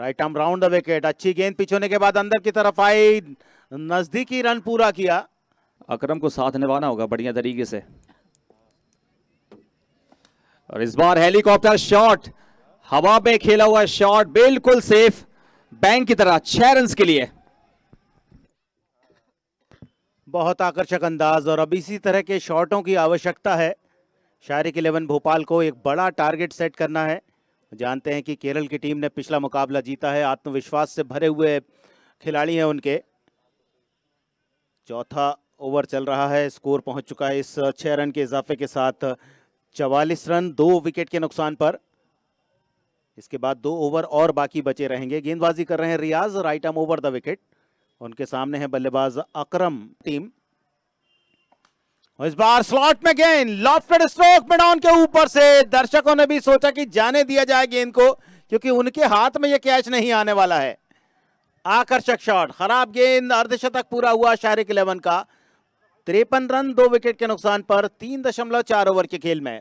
right arm round the wicket अच्छी गेंद pitch होने के बाद अंदर की तरफ आई नजदीकी रन पूरा किया अकरम को साथ निभाना होगा बढ़िया तरीके से और इस बार हेलीकॉप्टर शॉट हवा में खेला हुआ शॉट बिल्कुल सेफ बैंक की तरह छह रन के लिए बहुत आकर्षक अंदाज और अब इसी तरह के शॉटों की आवश्यकता है शारिक इलेवन भोपाल को एक बड़ा टारगेट सेट करना है जानते हैं कि केरल की टीम ने पिछला मुकाबला जीता है आत्मविश्वास से भरे हुए खिलाड़ी हैं उनके चौथा ओवर चल रहा है स्कोर पहुंच चुका है इस छः रन के इजाफे के साथ चवालीस रन दो विकेट के नुकसान पर इसके बाद दो ओवर और बाकी बचे रहेंगे गेंदबाजी कर रहे हैं Riyaz right arm over the wicket उनके सामने है बल्लेबाज अकरम टीम इस बार स्लॉट में गेंद लॉफ्टेड स्ट्रोक में डाउन के ऊपर से दर्शकों ने भी सोचा कि जाने दिया जाए गेंद को क्योंकि उनके हाथ में यह कैच नहीं आने वाला है आकर्षक शॉट खराब गेंद अर्धशतक पूरा हुआ शारिक इलेवन का तिरपन रन दो विकेट के नुकसान पर तीन दशमलव चार ओवर के खेल में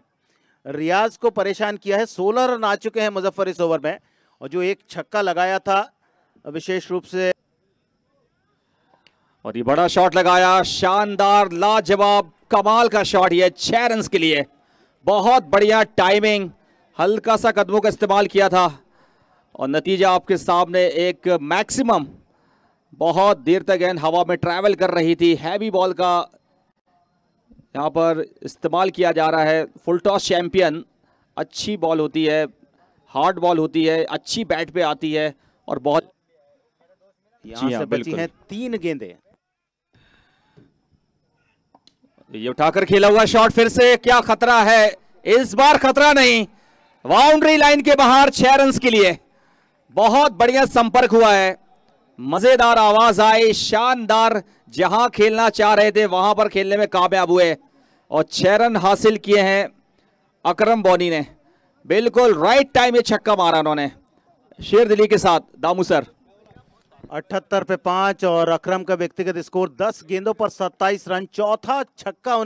रियाज को परेशान किया है सोलह रन आ चुके हैं मुजफ्फर इस ओवर में और जो एक छक्का लगाया था विशेष रूप से और ये बड़ा शॉट लगाया शानदार लाजवाब कमाल का शॉट ये छह रन के लिए बहुत बढ़िया टाइमिंग हल्का सा कदमों का इस्तेमाल किया था और नतीजा आपके सामने एक मैक्सिमम बहुत देर तक गेंद हवा में ट्रैवल कर रही थी हैवी बॉल का यहाँ पर इस्तेमाल किया जा रहा है फुल टॉस चैम्पियन अच्छी बॉल होती है हार्ड बॉल होती है अच्छी बैट पे आती है और बहुत यहाँ से हाँ, बची हैं तीन गेंदें ये उठाकर खेला हुआ शॉट फिर से क्या खतरा है इस बार खतरा नहीं बाउंड्री लाइन के बाहर छह रन के लिए बहुत बढ़िया संपर्क हुआ है मजेदार आवाज आई शानदार जहां खेलना चाह रहे थे वहां पर खेलने में कामयाब हुए और छह रन हासिल किए हैं अकरम बोनी ने बिल्कुल राइट टाइम ये छक्का मारा उन्होंने शेर दिल्ली के साथ दामू सर अठहत्तर पे पांच और अक्रम का व्यक्तिगत स्कोर दस गेंदों पर सत्ताईस रन चौथा छक्का उनके